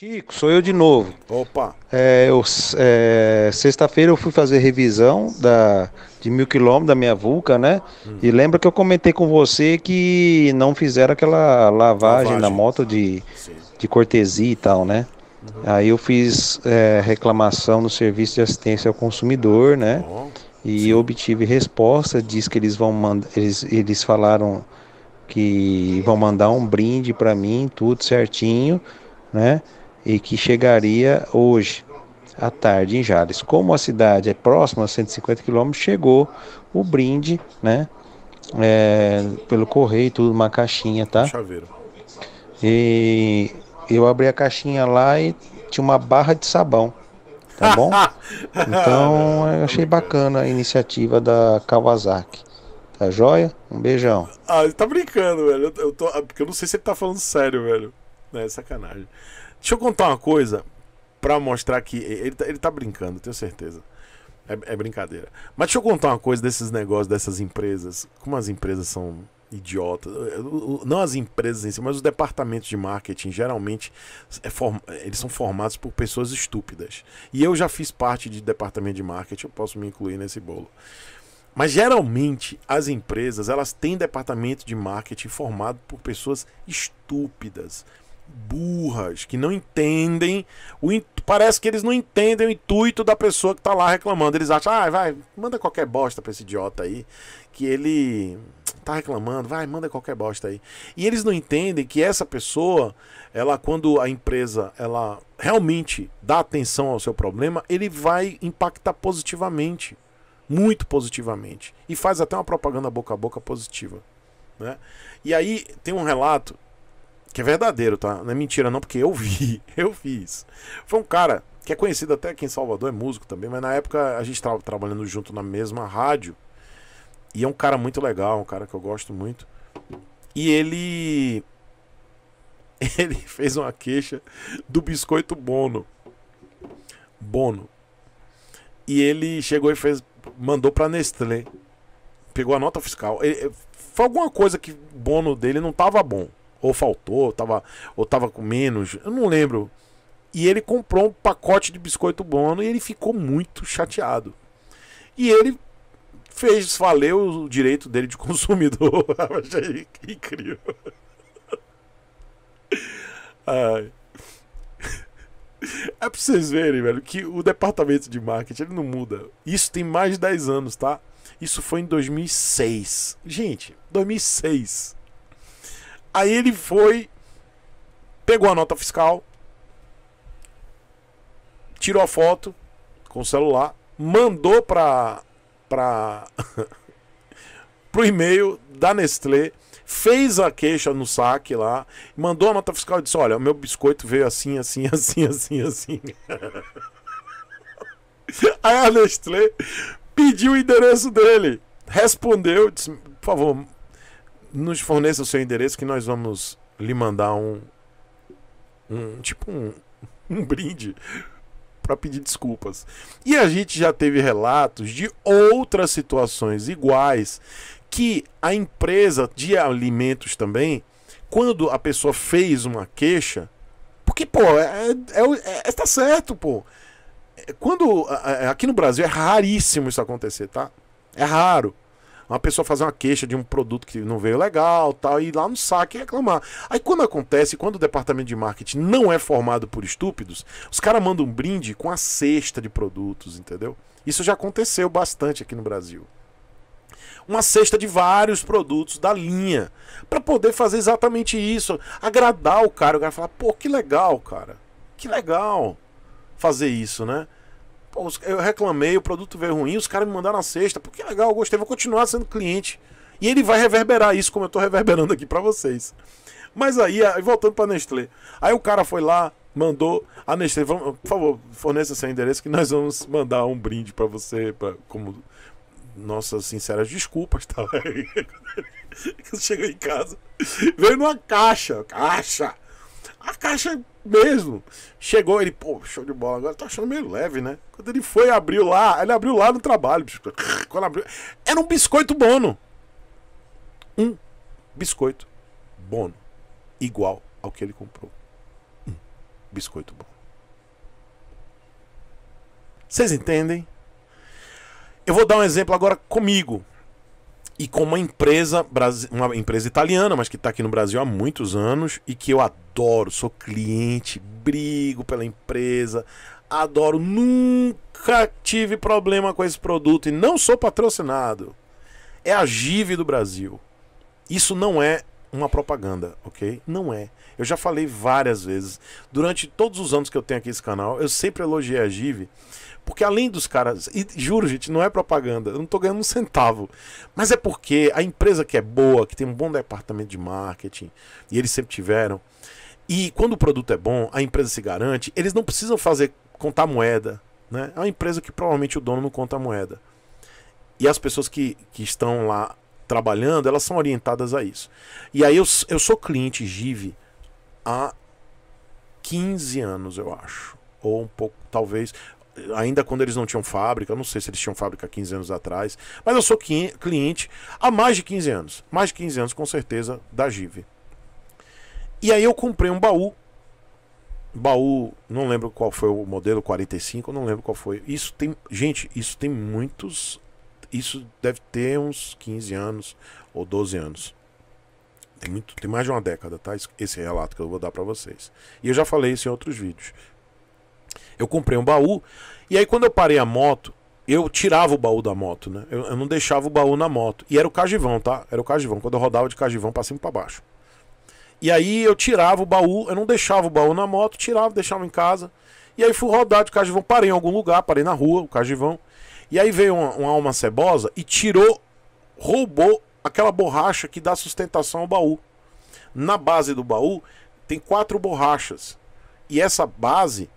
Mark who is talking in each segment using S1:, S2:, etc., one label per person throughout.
S1: Chico, sou eu de novo. Opa! É, é, Sexta-feira eu fui fazer revisão da, de mil quilômetros da minha Vulca, né? Hum. E lembra que eu comentei com você que não fizeram aquela lavagem, lavagem. na moto de, de cortesia e tal, né? Uhum. Aí eu fiz é, reclamação no serviço de assistência ao consumidor, né? E obtive resposta, diz que eles vão mandar, eles, eles falaram que vão mandar um brinde para mim, tudo certinho, né? e que chegaria hoje à tarde em Jales. Como a cidade é próxima a 150 quilômetros, chegou o brinde, né? É, pelo correio, tudo uma caixinha, tá? Chaveiro. E eu abri a caixinha lá e tinha uma barra de sabão, tá bom? então eu achei bacana a iniciativa da Kawasaki. Tá joia? Um beijão.
S2: Ah, ele tá brincando, velho. Eu, eu tô, ah, porque eu não sei se ele tá falando sério, velho. É sacanagem. Deixa eu contar uma coisa para mostrar que ele, tá, ele tá brincando, tenho certeza. É, é, brincadeira. Mas deixa eu contar uma coisa desses negócios, dessas empresas. Como as empresas são idiotas. Eh, não as empresas em si, mas os departamentos de marketing geralmente é form... eles são formados por pessoas estúpidas. E eu já fiz parte de departamento de marketing, eu posso me incluir nesse bolo. Mas geralmente as empresas elas têm departamento de marketing formado por pessoas estúpidas burras, que não entendem. O in... Parece que eles não entendem o intuito da pessoa que tá lá reclamando. Eles acham, ah, vai, manda qualquer bosta pra esse idiota aí, que ele tá reclamando, vai, manda qualquer bosta aí. E eles não entendem que essa pessoa, ela quando a empresa, ela realmente dá atenção ao seu problema, ele vai impactar positivamente, muito positivamente, e faz até uma propaganda boca a boca positiva, né? E aí tem um relato que é verdadeiro, tá? Não é mentira, não, porque eu vi. Eu vi isso. Foi um cara que é conhecido até aqui em Salvador, é músico também, mas na época a gente estava trabalhando junto na mesma rádio. E é um cara muito legal, um cara que eu gosto muito. E ele. Ele fez uma queixa do biscoito Bono. Bono. E ele chegou e fez. Mandou pra Nestlé. Pegou a nota fiscal. Ele, foi alguma coisa que o bono dele não tava bom. Ou faltou, ou tava, ou tava com menos, eu não lembro. E ele comprou um pacote de biscoito bono e ele ficou muito chateado. E ele fez valer o direito dele de consumidor. Achei incrível. Ai. É pra vocês verem, velho, que o departamento de marketing ele não muda. Isso tem mais de 10 anos, tá? Isso foi em 2006. Gente, 2006. Aí ele foi, pegou a nota fiscal, tirou a foto com o celular, mandou para para pro e-mail da Nestlé, fez a queixa no saque lá, mandou a nota fiscal e disse: "Olha, meu biscoito veio assim, assim, assim, assim, assim". Aí a Nestlé pediu o endereço dele, respondeu, disse: "Por favor, nos forneça o seu endereço que nós vamos lhe mandar um. um tipo um, um brinde para pedir desculpas. E a gente já teve relatos de outras situações iguais que a empresa de alimentos também, quando a pessoa fez uma queixa, porque, pô, é, é, é tá certo, pô. Quando, aqui no Brasil é raríssimo isso acontecer, tá? É raro uma pessoa fazer uma queixa de um produto que não veio legal, tal, e ir lá no saque e reclamar. Aí quando acontece, quando o departamento de marketing não é formado por estúpidos, os caras mandam um brinde com a cesta de produtos, entendeu? Isso já aconteceu bastante aqui no Brasil uma cesta de vários produtos da linha para poder fazer exatamente isso, agradar o cara, o cara falar, pô, que legal, cara. Que legal fazer isso, né? Pô, eu reclamei, o produto veio ruim, os caras me mandaram na sexta. Porque que legal, gostei, vou continuar sendo cliente. E ele vai reverberar isso como eu tô reverberando aqui para vocês. Mas aí, voltando para Nestlé. Aí o cara foi lá, mandou a Nestlé, vamos, por favor, forneça seu endereço que nós vamos mandar um brinde para você, pra, como nossas sinceras desculpas, tá? Chegou em casa, veio numa caixa, caixa. A caixa mesmo. Chegou, ele, pô, show de bola, agora tá achando meio leve, né? Quando ele foi, abriu lá, ele abriu lá no trabalho. Quando abriu, era um biscoito bono. Um biscoito bono. Igual ao que ele comprou. Um biscoito bono. Vocês entendem? Eu vou dar um exemplo agora comigo e com uma empresa, uma empresa italiana, mas que está aqui no Brasil há muitos anos e que eu adoro, sou cliente, brigo pela empresa, adoro, nunca tive problema com esse produto e não sou patrocinado. É a Give do Brasil. Isso não é uma propaganda, ok? Não é. Eu já falei várias vezes. Durante todos os anos que eu tenho aqui esse canal, eu sempre elogiei a Give, porque além dos caras. E juro, gente, não é propaganda. Eu não tô ganhando um centavo. Mas é porque a empresa que é boa, que tem um bom departamento de marketing, e eles sempre tiveram. E quando o produto é bom, a empresa se garante, eles não precisam fazer contar moeda. Né? É uma empresa que provavelmente o dono não conta moeda. E as pessoas que, que estão lá trabalhando, elas são orientadas a isso. E aí eu, eu sou cliente GIV há 15 anos, eu acho. Ou um pouco, talvez. Ainda quando eles não tinham fábrica, não sei se eles tinham fábrica 15 anos atrás, mas eu sou cliente há mais de 15 anos. Mais de 15 anos, com certeza, da GIV. E aí eu comprei um baú. Baú, não lembro qual foi o modelo, 45, não lembro qual foi. Isso tem. Gente, isso tem muitos isso deve ter uns 15 anos ou 12 anos. Tem, muito, tem mais de uma década, tá? Esse relato que eu vou dar para vocês. E eu já falei isso em outros vídeos. Eu comprei um baú e aí quando eu parei a moto, eu tirava o baú da moto, né? Eu, eu, não deixava o baú na moto. E era o cajivão, tá? Era o cajivão. Quando eu rodava de cajivão pra cima e pra baixo. E aí eu tirava o baú, eu não deixava o baú na moto, tirava, deixava em casa. E aí fui rodar de cajivão, parei em algum lugar, parei na rua, o cajivão. E aí veio uma, uma alma cebosa e tirou, roubou aquela borracha que dá sustentação ao baú. Na base do baú tem quatro borrachas. E essa base,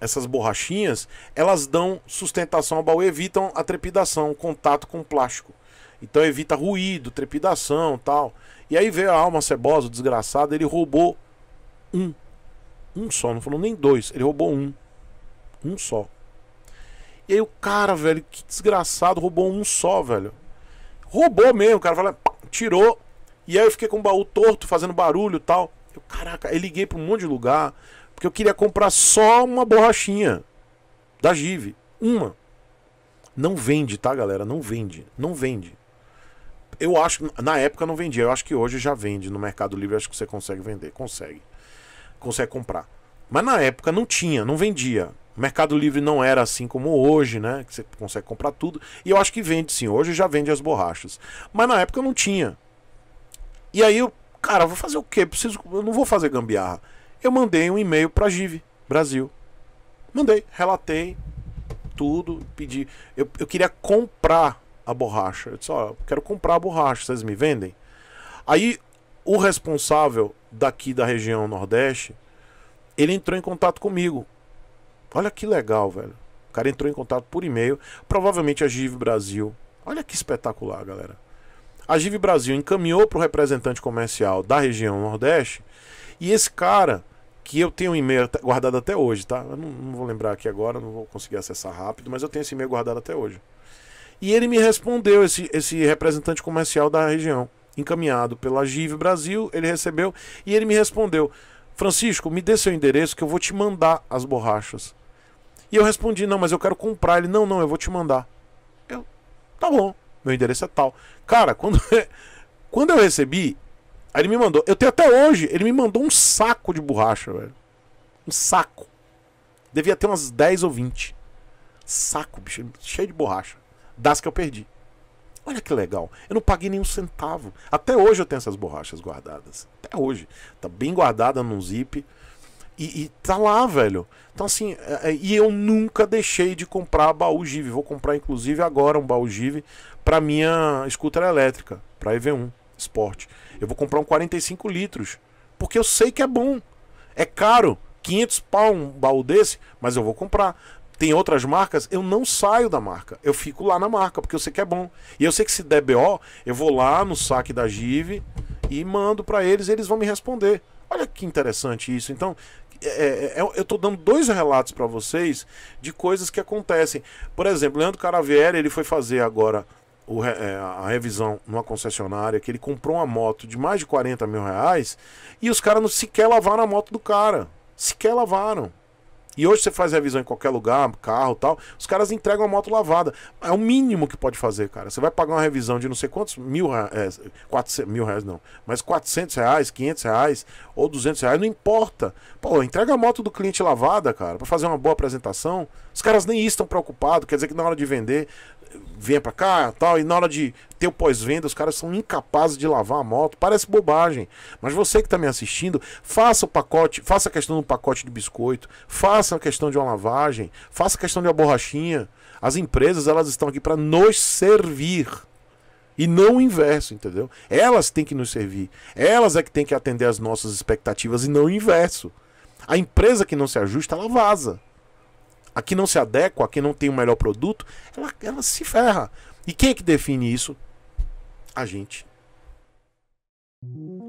S2: essas borrachinhas, elas dão sustentação ao baú e evitam a trepidação, o contato com o plástico. Então evita ruído, trepidação tal. E aí veio a alma cebosa, o desgraçado, ele roubou um. Um só, não falou nem dois, ele roubou um. Um só. E aí o cara, velho, que desgraçado, roubou um só, velho. Roubou mesmo, o cara fala, tirou. E aí eu fiquei com o baú torto, fazendo barulho e tal. Eu, caraca, aí liguei pra um monte de lugar, porque eu queria comprar só uma borrachinha da Give. Uma. Não vende, tá, galera? Não vende. Não vende. Eu acho na época não vendia, eu acho que hoje já vende no Mercado Livre, acho que você consegue vender, consegue. Consegue comprar. Mas na época não tinha, não vendia. O Mercado Livre não era assim como hoje, né? Que você consegue comprar tudo. E eu acho que vende sim. Hoje já vende as borrachas. Mas na época não tinha. E aí eu, cara, vou fazer o quê? Preciso, eu não vou fazer gambiarra. Eu mandei um e-mail para Give Brasil. Mandei, relatei tudo, pedi. Eu, eu queria comprar a borracha. Eu disse, ó, eu quero comprar a borracha, vocês me vendem? Aí o responsável daqui da região Nordeste, ele entrou em contato comigo. Olha que legal, velho. O cara entrou em contato por e-mail, provavelmente a Give Brasil. Olha que espetacular, galera. A Give Brasil encaminhou para o representante comercial da região Nordeste e esse cara, que eu tenho um e-mail guardado até hoje, tá? Eu não, não vou lembrar aqui agora, não vou conseguir acessar rápido, mas eu tenho esse e-mail guardado até hoje. E ele me respondeu, esse, esse representante comercial da região, encaminhado pela Give Brasil, ele recebeu e ele me respondeu. Francisco, me dê seu endereço que eu vou te mandar as borrachas. E eu respondi, não, mas eu quero comprar. Ele, não, não, eu vou te mandar. Eu, tá bom, meu endereço é tal. Cara, quando, quando eu recebi, aí ele me mandou. Eu tenho até hoje, ele me mandou um saco de borracha, velho. Um saco. Devia ter umas 10 ou 20. Saco, bicho, cheio de borracha. Das que eu perdi. Olha que legal. Eu não paguei nenhum centavo. Até hoje eu tenho essas borrachas guardadas. Até hoje. Tá bem guardada num zip. E, e tá lá, velho. Então, assim, é, é e eu nunca deixei de comprar baú GIV. Vou comprar, inclusive, agora um baú GIV pra minha scooter elétrica, pra EV1 Sport. Eu vou comprar um 45 litros. Porque eu sei que é bom. É caro. 500 pau um baú desse, mas eu vou comprar tem outras marcas, eu não saio da marca. Eu fico lá na marca, porque eu sei que é bom. E eu sei que se der BO, eu vou lá no saque da Give e mando para eles, eles vão me responder. Olha que interessante isso. Então, é, é, é eu estou dando dois relatos para vocês de coisas que acontecem. Por exemplo, Leandro Caravieri, ele foi fazer agora o, é, a revisão numa concessionária, que ele comprou uma moto de mais de 40 mil reais e os caras não sequer lavaram a moto do cara. Sequer lavaram. E hoje você faz revisão em qualquer lugar, carro tal, os caras entregam a moto lavada. É o mínimo que pode fazer, cara. Você vai pagar uma revisão de não sei quantos mil reais, é, 400, mil reais não, mas 400 reais, 500 reais ou 200 reais, não importa. Pô, entrega a moto do cliente lavada, cara, para fazer uma boa apresentação. Os caras nem estão preocupados, quer dizer que na hora de vender, venha para cá, tal, e na hora de ter o pós-venda, os caras são incapazes de lavar a moto. Parece bobagem. Mas você que está me assistindo, faça o pacote, faça a questão do pacote de biscoito, faça a questão de uma lavagem, faça a questão de uma borrachinha. As empresas, elas estão aqui para nos servir. E não o inverso, entendeu? Elas têm que nos servir. Elas é que têm que atender às nossas expectativas e não o inverso. A empresa que não se ajusta, ela vaza a que não se adequa, a que não tem o melhor produto, ela, ela se ferra. E quem é que define isso? A gente.